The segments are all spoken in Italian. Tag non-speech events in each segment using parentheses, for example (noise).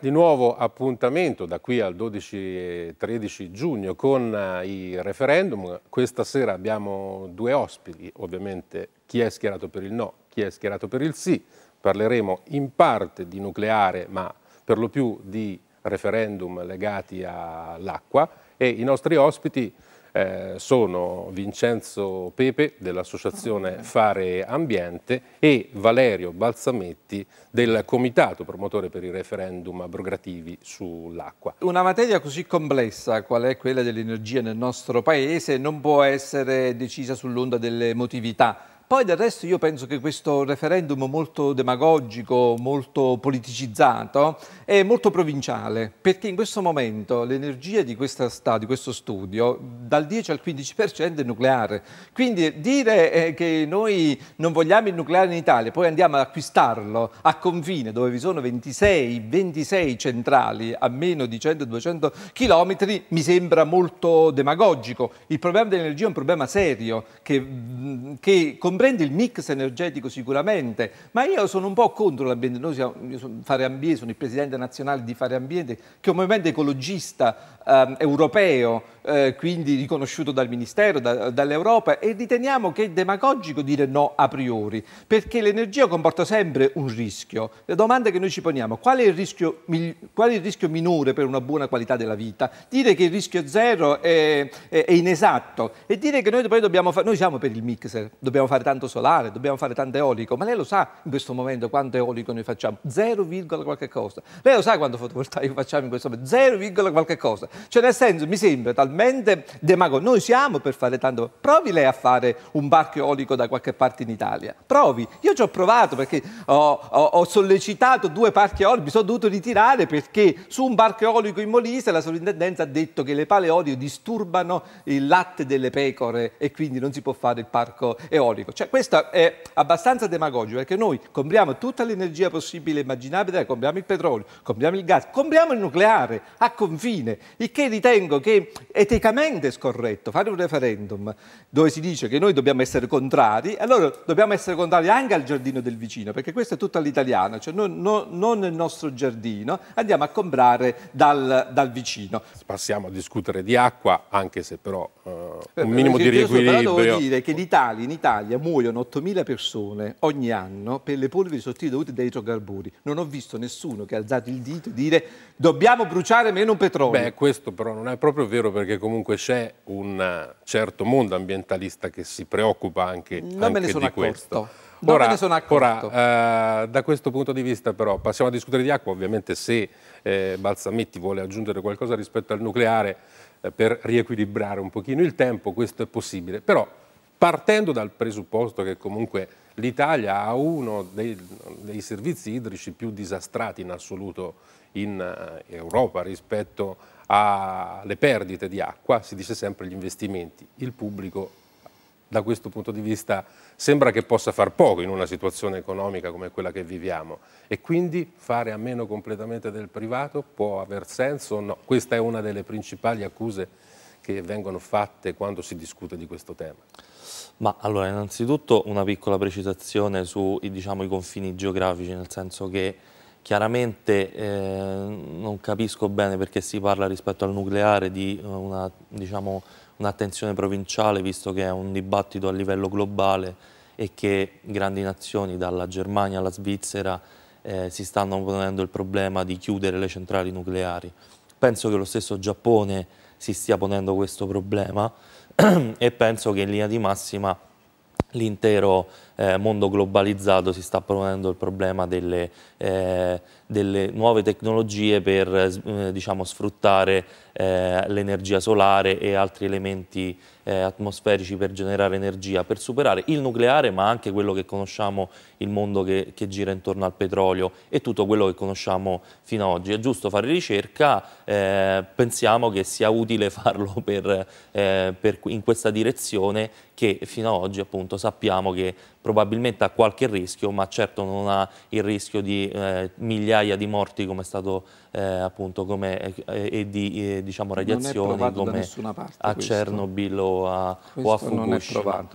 Di nuovo appuntamento da qui al 12-13 e giugno con eh, i referendum. Questa sera abbiamo due ospiti, ovviamente chi è schierato per il no, chi è schierato per il sì. Parleremo in parte di nucleare, ma per lo più di referendum legati all'acqua e i nostri ospiti eh, sono Vincenzo Pepe dell'associazione ah. Fare Ambiente e Valerio Balzametti del comitato promotore per i referendum abrogativi sull'acqua. Una materia così complessa qual è quella dell'energia nel nostro paese non può essere decisa sull'onda delle dell'emotività poi del resto io penso che questo referendum molto demagogico, molto politicizzato, è molto provinciale, perché in questo momento l'energia di, di, questo studio dal 10 al 15% è nucleare. Quindi dire eh, che noi non vogliamo il nucleare in Italia, poi andiamo ad acquistarlo a confine dove vi sono 26, 26 centrali a meno di 100-200 km, mi sembra molto demagogico. Il problema dell'energia è un problema serio che, che comprende comprende il mix energetico sicuramente, ma io sono un po' contro l'ambiente. Noi siamo, io sono Fare Ambiente, sono il presidente nazionale di Fare Ambiente, che è un movimento ecologista eh, europeo eh, quindi riconosciuto dal Ministero, da, dall'Europa e riteniamo che è demagogico dire no a priori, perché l'energia comporta sempre un rischio. La domanda che noi ci poniamo, qual è il rischio, qual è il rischio minore per una buona qualità della vita? Dire che il rischio zero è, è, è inesatto e dire che noi poi dobbiamo fare, noi siamo per il mixer, dobbiamo fare tanto solare, dobbiamo fare tanto eolico, ma lei lo sa in questo momento quanto eolico noi facciamo? 0, qualche cosa. Lei lo sa quanto fotovoltaico facciamo in questo momento? 0, qualche cosa. Cioè nel senso mi sembra talmente totalmente demagogico. Noi siamo per fare tanto. Provi lei a fare un parco eolico da qualche parte in Italia. Provi. Io ci ho provato perché ho, ho, ho sollecitato due parchi eolici, mi sono dovuto ritirare perché su un parco eolico in Molise la sovrintendenza ha detto che le paleolio disturbano il latte delle pecore e quindi non si può fare il parco eolico. Cioè, questo è abbastanza demagogico perché noi compriamo tutta l'energia possibile e immaginabile, compriamo il petrolio, compriamo il gas, compriamo il nucleare a confine, il che ritengo che eticamente scorretto fare un referendum dove si dice che noi dobbiamo essere contrari, allora dobbiamo essere contrari anche al giardino del vicino, perché questo è tutto all'italiano, cioè non, non, non nel nostro giardino, andiamo a comprare dal, dal, vicino. Passiamo a discutere di acqua, anche se però eh, un eh, minimo di eh, riequilibrio. Però devo dire che l'Italia, in Italia muoiono 8.000 persone ogni anno per le polveri sottili dovute da idrocarburi. Non ho visto nessuno che ha alzato il dito e dire dobbiamo bruciare meno petrolio. Beh, questo però non è proprio vero perché perché comunque c'è un certo mondo ambientalista che si preoccupa anche, non anche me ne sono di questo. Non ora, me ne sono accorto. Ora, eh, da questo punto di vista però, passiamo a discutere di acqua, ovviamente se eh, Balsametti vuole aggiungere qualcosa rispetto al nucleare eh, per riequilibrare un pochino il tempo, questo è possibile, però partendo dal presupposto che comunque l'Italia ha uno dei, dei, servizi idrici più disastrati in assoluto in eh, Europa rispetto alle perdite di acqua, si dice sempre gli investimenti, il pubblico da questo punto di vista sembra che possa far poco in una situazione economica come quella che viviamo e quindi fare a meno completamente del privato può aver senso o no? Questa è una delle principali accuse che vengono fatte quando si discute di questo tema. Ma allora, innanzitutto una piccola precisazione sui diciamo, confini geografici, nel senso che chiaramente eh, non capisco bene perché si parla rispetto al nucleare di eh, una, diciamo, un'attenzione provinciale, visto che è un dibattito a livello globale e che grandi nazioni, dalla Germania alla Svizzera, eh, si stanno ponendo il problema di chiudere le centrali nucleari. Penso che lo stesso Giappone si stia ponendo questo problema (clears throat) e penso che in linea di massima l'intero eh, mondo globalizzato si sta ponendo il problema delle, eh, delle nuove tecnologie per eh, eh diciamo, sfruttare eh, l'energia solare e altri elementi eh, atmosferici per generare energia, per superare il nucleare ma anche quello che conosciamo, il mondo che, che gira intorno al petrolio e tutto quello che conosciamo fino ad oggi. È giusto fare ricerca, pensiamo che sia utile (laughs) farlo per, per, in questa direzione che fino ad oggi appunto sappiamo che probabilmente ha qualche rischio, ma certo non ha il rischio di eh, migliaia di morti come è stato eh, appunto come, eh, e di eh, diciamo, radiazioni come a Chernobyl o a, o a Fukushima.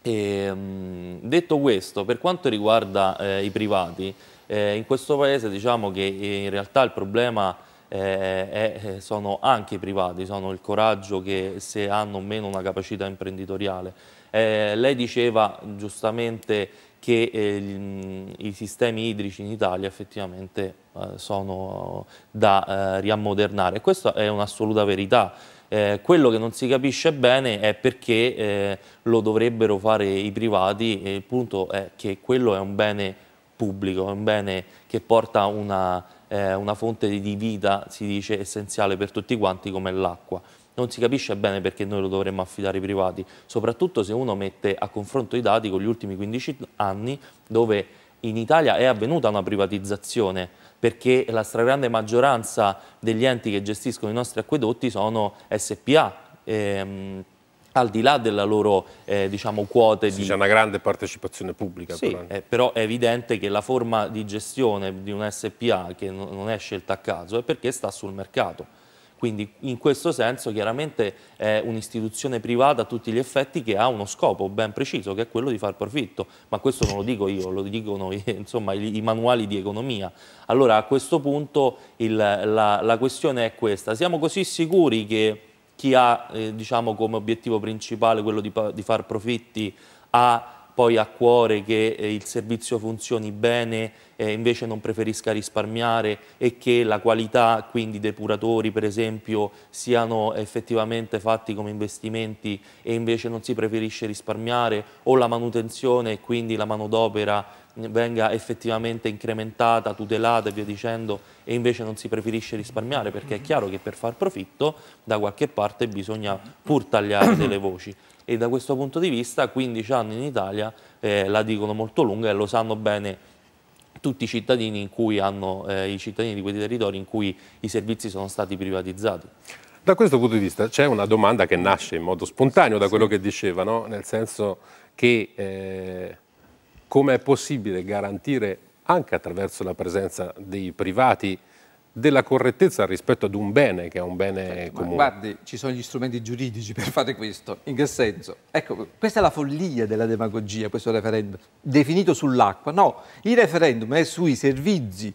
E, ehm, mh, detto questo, per quanto riguarda eh, i privati, eh, in questo paese diciamo che in realtà il problema eh, eh, sono anche i privati, sono il coraggio che se hanno o meno una capacità imprenditoriale eh, lei diceva giustamente che eh, mm, i sistemi idrici in Italia effettivamente eh, sono da eh, riammodernare. Questa è un'assoluta verità. Eh, quello che non si capisce bene è perché eh, lo dovrebbero fare i privati e il punto è che quello è un bene pubblico, è un bene che porta una, una fonte di vita, si dice, essenziale per tutti quanti come l'acqua non si capisce bene perché noi lo dovremmo affidare ai privati, soprattutto se uno mette a confronto i dati con gli ultimi 15 anni dove in Italia è avvenuta una privatizzazione perché la stragrande maggioranza degli enti che gestiscono i nostri acquedotti sono SPA. Ehm, al di là della loro eh, diciamo, quote sì, di... C'è una grande partecipazione pubblica. Sì, però. Eh, però. è evidente che la forma di gestione di un SPA che non è scelta a caso è perché sta sul mercato quindi in questo senso chiaramente è un'istituzione privata a tutti gli effetti che ha uno scopo ben preciso che è quello di far profitto, ma questo non lo dico io, lo dicono (laughs) insomma, i, manuali di economia. Allora a questo punto il, la, la, questione è questa, siamo così sicuri che chi ha eh, diciamo, come obiettivo principale quello di, di far profitti ha poi a cuore che eh, il servizio funzioni bene eh, invece non preferisca risparmiare e che la qualità quindi depuratori per esempio siano effettivamente fatti come investimenti e invece non si preferisce risparmiare o la manutenzione e quindi la manodopera venga effettivamente incrementata, tutelata e via dicendo e invece non si preferisce risparmiare perché è chiaro che per far profitto da qualche parte bisogna pur tagliare (coughs) delle voci e da questo punto di vista 15 anni in Italia eh, la dicono molto lunga e lo sanno bene tutti i cittadini, hanno, eh, i cittadini di quei territori in cui i servizi sono stati privatizzati. Da questo punto di vista c'è una domanda che nasce in modo spontaneo da quello che diceva, no? nel senso che eh, come è possibile garantire anche attraverso la presenza dei privati della correttezza rispetto ad un bene che è un bene certo, comune. Ma guardi, ci sono gli strumenti giuridici per fare questo. In che senso? Ecco, questa è la follia della demagogia, questo referendum, definito sull'acqua. No, il referendum è sui servizi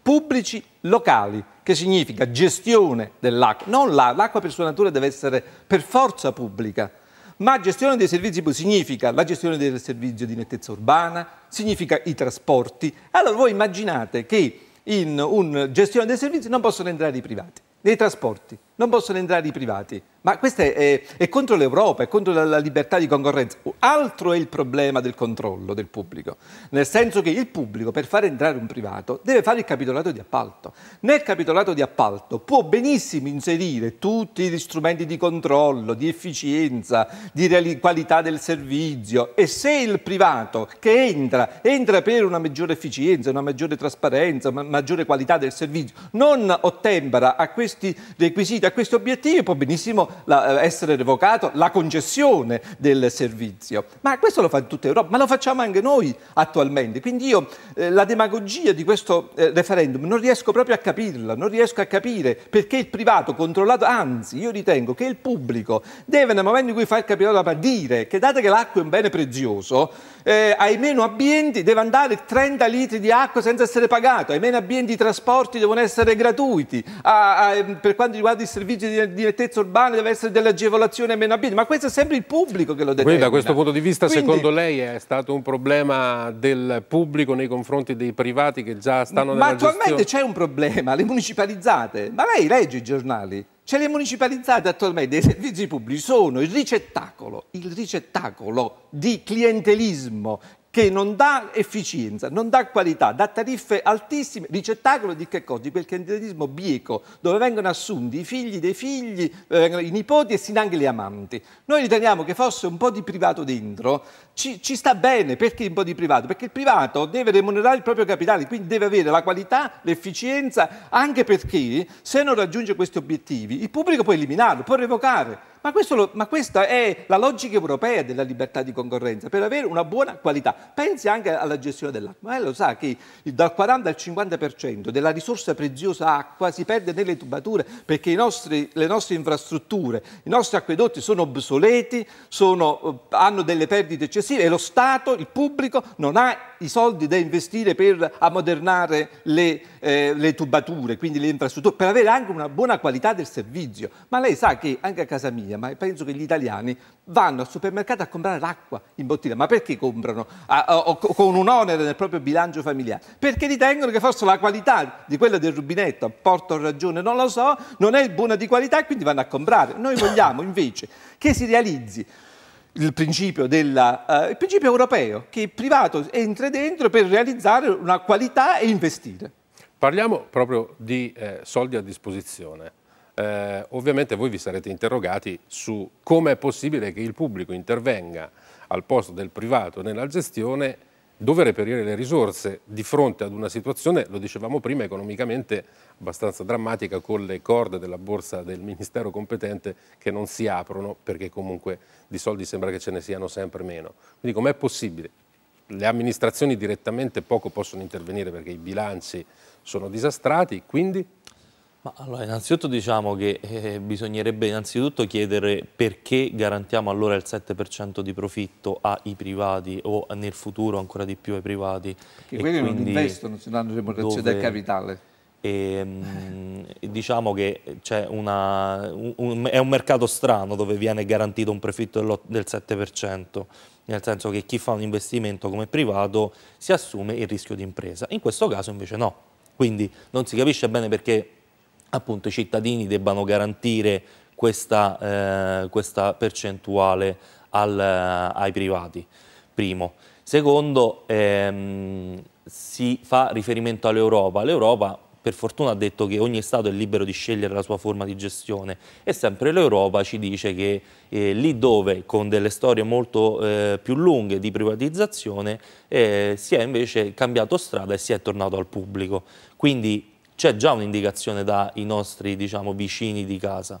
pubblici locali, che significa gestione dell'acqua. Non l'acqua, per sua natura deve essere per forza pubblica. Ma gestione dei servizi pubblici significa la gestione del servizio di nettezza urbana, significa i trasporti. Allora voi immaginate che in un gestione dei servizi non possono entrare i privati, nei trasporti, non possono entrare i privati. Ma questo è, è, è contro l'Europa, è contro la, la, libertà di concorrenza. Altro è il problema del controllo del pubblico, nel senso che il pubblico per far entrare un privato deve fare il capitolato di appalto. Nel capitolato di appalto può benissimo inserire tutti gli strumenti di controllo, di efficienza, di qualità del servizio e se il privato che entra entra per una maggiore efficienza, una maggiore trasparenza, una maggiore qualità del servizio, non ottempera a questi requisiti a questi obiettivi può benissimo la, eh, essere revocato la concessione del servizio. Ma questo lo fa in tutta Europa, ma lo facciamo anche noi attualmente. Quindi io eh, la demagogia di questo eh, referendum non riesco proprio a capirla, non riesco a capire perché il privato controllato, anzi io ritengo che il pubblico deve nel momento in cui fa il capirola dire che dato che l'acqua è un bene prezioso, eh, ai meno ambienti deve andare 30 litri di acqua senza essere pagato, ai meno ambienti i trasporti devono essere gratuiti, a, a, per quanto riguarda il servizi di, di nettezza urbana, deve essere delle agevolazioni a meno abiti, ma questo è sempre il pubblico che lo determina. Quindi da questo punto di vista Quindi, secondo lei è stato un problema del pubblico nei confronti dei privati che già stanno ma nella Ma attualmente c'è un problema, le municipalizzate, ma lei legge i giornali? Cioè le municipalizzate attualmente dei servizi pubblici sono il ricettacolo, il ricettacolo di clientelismo che non dà efficienza, non dà qualità, dà tariffe altissime, ricettacolo di che cosa? Di quel candidatismo bieco, dove vengono assunti i figli dei figli, eh, i nipoti e sin anche le amanti. Noi riteniamo che fosse un po' di privato dentro, ci, ci, sta bene, perché un po' di privato? Perché il privato deve remunerare il proprio capitale, quindi deve avere la qualità, l'efficienza, anche perché se non raggiunge questi obiettivi, il pubblico può eliminarlo, può revocare. Ma, lo, ma, questa è la logica europea della libertà di concorrenza, per avere una buona qualità. Pensi anche alla gestione dell'acqua. Lei eh, lo sa che dal 40 al 50% della risorsa preziosa acqua si perde nelle tubature perché nostri, le nostre infrastrutture, i nostri acquedotti sono obsoleti, sono, eh, hanno delle perdite eccessive e lo Stato, il pubblico, non ha i soldi da investire per ammodernare le, eh, le tubature, quindi le infrastrutture, per avere anche una buona qualità del servizio. Ma lei sa che anche a casa mia bottiglia, ma penso che gli italiani vanno al supermercato a comprare l'acqua in bottiglia, ma perché comprano? A, a, a, con un onere nel proprio bilancio familiare? Perché ritengono che forse la qualità di quella del rubinetto, porto ragione, non lo so, non è buona di qualità e quindi vanno a comprare. Noi vogliamo invece che si realizzi il principio, della, uh, il principio europeo, che il privato entra dentro per realizzare una qualità e investire. Parliamo proprio di eh, soldi a disposizione eh, ovviamente voi vi sarete interrogati su come è possibile che il pubblico intervenga al posto del privato nella gestione dove reperire le risorse di fronte ad una situazione, lo dicevamo prima, economicamente abbastanza drammatica con le corde della borsa del ministero competente che non si aprono perché comunque di soldi sembra che ce ne siano sempre meno. Quindi com'è possibile? Le amministrazioni direttamente poco possono intervenire perché i bilanci sono disastrati, quindi ma allora, innanzitutto diciamo che eh, bisognerebbe innanzitutto chiedere perché garantiamo allora il 7% di profitto ai privati o nel futuro ancora di più ai privati. Perché quelli non investono se non hanno remunerazione del capitale. E, ehm, diciamo che una, un, è un mercato strano dove viene garantito un profitto del 7%, nel senso che chi fa un investimento come privato si assume il rischio di impresa. In questo caso invece no. Quindi non si capisce bene perché appunto i cittadini debbano garantire questa, eh, questa percentuale al, eh, ai privati, primo. Secondo, ehm, si fa riferimento all'Europa. L'Europa per fortuna ha detto che ogni Stato è libero di scegliere la sua forma di gestione e sempre l'Europa ci dice che eh, lì dove con delle storie molto eh, più lunghe di privatizzazione eh, si è invece cambiato strada e si è tornato al pubblico. Quindi c'è già un'indicazione dai nostri diciamo, vicini di casa.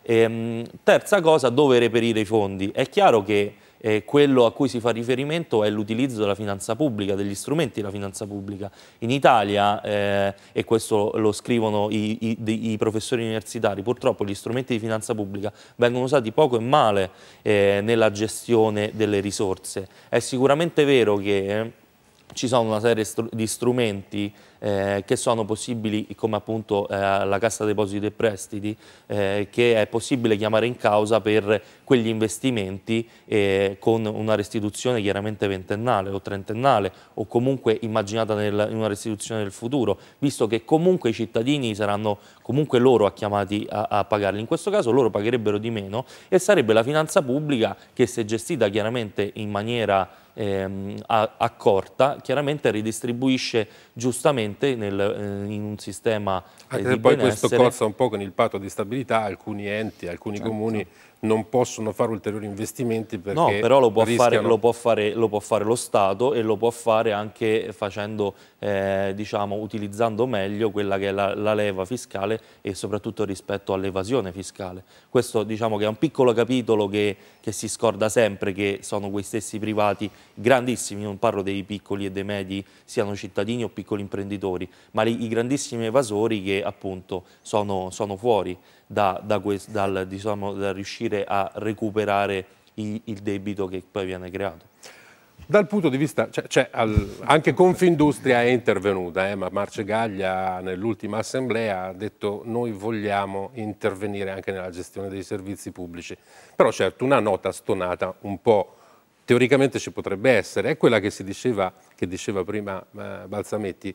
E, ehm, terza cosa, dove reperire i fondi. È chiaro che eh, quello a cui si fa riferimento è l'utilizzo della finanza pubblica, degli strumenti della finanza pubblica. In Italia, eh, e questo lo scrivono i, i, i, professori universitari, purtroppo gli strumenti di finanza pubblica vengono usati poco e male eh, nella gestione delle risorse. È sicuramente vero che eh, ci sono una serie di strumenti eh, che sono possibili come appunto eh, la Cassa Depositi e Prestiti eh, che è possibile chiamare in causa per quegli investimenti eh, con una restituzione chiaramente ventennale o trentennale o comunque immaginata nel, in una restituzione del futuro visto che comunque i cittadini saranno comunque loro chiamati a, a pagarli in questo caso loro pagherebbero di meno e sarebbe la finanza pubblica che se gestita chiaramente in maniera ehm, accorta chiaramente ridistribuisce giustamente nel, eh, in un sistema eh, Anche di poi questo corsa un po' con il patto di stabilità, alcuni enti, alcuni certo. comuni non possono fare ulteriori investimenti perché No, però lo può, fare, lo può, fare, lo può fare lo Stato e lo può fare anche facendo, eh, diciamo, utilizzando meglio quella che è la, la, leva fiscale e soprattutto rispetto all'evasione fiscale. Questo diciamo che è un piccolo capitolo che, che si scorda sempre, che sono quei stessi privati grandissimi, non parlo dei piccoli e dei medi, siano cittadini o piccoli imprenditori, ma li, i grandissimi evasori che appunto sono, sono fuori da, da, quest, dal, diciamo, da riuscire a recuperare il, il debito che poi viene creato. Dal punto di vista, cioè, cioè, al, anche Confindustria è intervenuta, eh, ma Marcegaglia nell'ultima assemblea ha detto noi vogliamo intervenire anche nella gestione dei servizi pubblici. Però certo una nota stonata un po' teoricamente ci potrebbe essere, è quella che si diceva, che diceva prima eh, Balzametti,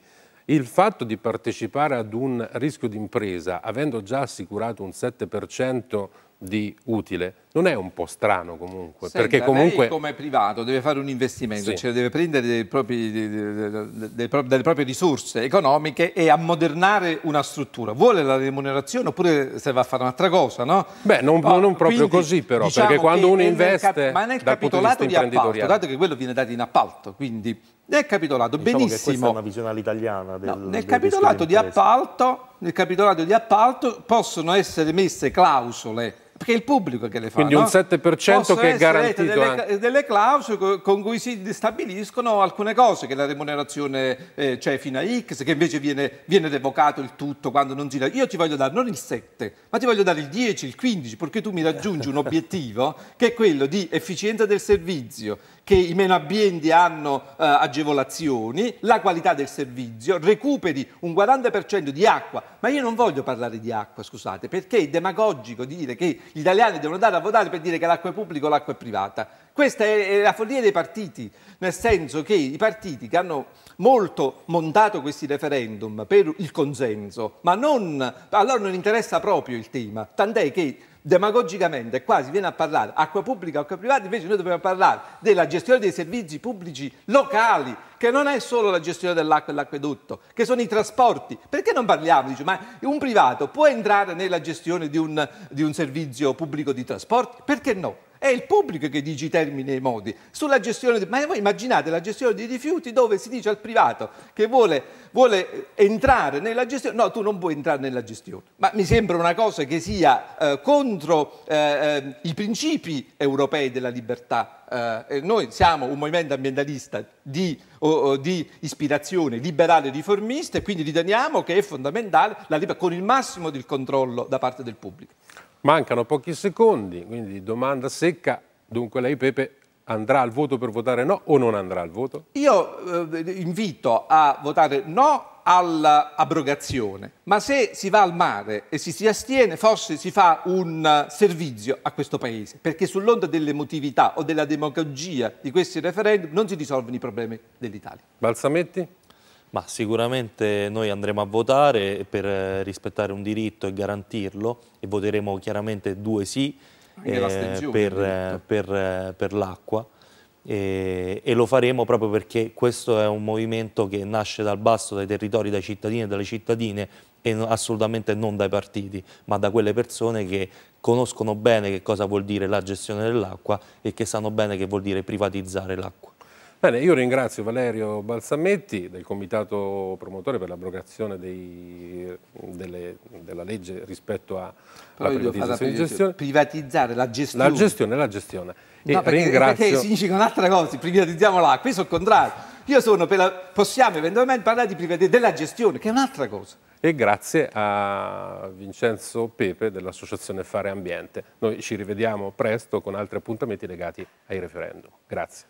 il fatto di partecipare ad un rischio d'impresa, avendo già assicurato un 7% di utile, non è un po' strano comunque? Senta, perché comunque... Lei come privato deve fare un investimento, sì. cioè deve prendere propri, delle proprie risorse economiche e ammodernare una struttura. Vuole la remunerazione oppure se va a fare un'altra cosa, no? Beh, non, oh, non proprio quindi, così però, diciamo perché quando uno investe... Nel ma nel capitolato di, di appalto, dato che quello viene dato in appalto, quindi nel capitolato, diciamo benissimo. questa è una visione all'italiana. Del, no, nel, capitolato di appalto, nel capitolato di appalto possono essere messe clausole perché è il pubblico che le fa. Quindi un 7% no? che è garantito. Delle, delle, clausole con cui si stabiliscono alcune cose, che la remunerazione eh, c'è fino a X, che invece viene, viene revocato il tutto quando non gira. Io ti voglio dare non il 7, ma ti voglio dare il 10, il 15, perché tu mi raggiungi un (laughs) obiettivo che è quello di efficienza del servizio, che i meno abbienti hanno eh, agevolazioni, la qualità del servizio, recuperi un 40% di acqua. Ma io non voglio parlare di acqua, scusate, perché è demagogico dire che gli italiani devono andare a votare per dire che l'acqua è pubblica o l'acqua è privata. Questa è la follia dei partiti, nel senso che i partiti che hanno molto montato questi referendum per il consenso, ma non, allora non interessa proprio il tema, tant'è che demagogicamente quasi viene a parlare acqua pubblica, acqua privata, invece noi dobbiamo parlare della gestione dei servizi pubblici locali che non è solo la gestione dell'acqua e l'acquedotto, che sono i trasporti. Perché non parliamo? Dice, ma un privato può entrare nella gestione di un, di un servizio pubblico di trasporti? Perché no? È il pubblico che dice i termini e i modi. Sulla gestione, ma voi immaginate la gestione dei rifiuti dove si dice al privato che vuole, vuole entrare nella gestione. No, tu non puoi entrare nella gestione. Ma mi sembra una cosa che sia eh, contro eh, eh i principi europei della libertà eh, noi siamo un movimento ambientalista di, o, o, di ispirazione liberale riformista e quindi riteniamo che è fondamentale la libertà con il massimo del controllo da parte del pubblico. Mancano pochi secondi, quindi domanda secca, dunque lei Pepe andrà al voto per votare no o non andrà al voto? Io eh, invito a votare no all'abrogazione, ma se si va al mare e si si astiene, forse si fa un eh, servizio a questo Paese, perché sull'onda dell'emotività o della demagogia di questi referendum non si risolvono i problemi dell'Italia. Balsametti? Ma sicuramente noi andremo a votare per eh, rispettare un diritto e garantirlo e voteremo chiaramente due sì eh, eh, per, per, per l'acqua e, e, lo faremo proprio perché questo è un movimento che nasce dal basso, dai territori, dai cittadini e dalle cittadine e assolutamente non dai partiti, ma da quelle persone che conoscono bene che cosa vuol dire la gestione dell'acqua e che sanno bene che vuol dire privatizzare l'acqua. Bene, io ringrazio Valerio Balsametti del comitato promotore per l'abrogazione della legge rispetto alla privatizzazione di gestione. Privatizzare la gestione. La gestione, la gestione. E No, perché, ringrazio... perché significa un'altra cosa, privatizziamo l'acqua, io sono contrario. Io sono per la... possiamo eventualmente parlare di privatizzazione della gestione, che è un'altra cosa. E grazie a Vincenzo Pepe dell'Associazione Fare Ambiente. Noi ci rivediamo presto con altri appuntamenti legati ai referendum. Grazie.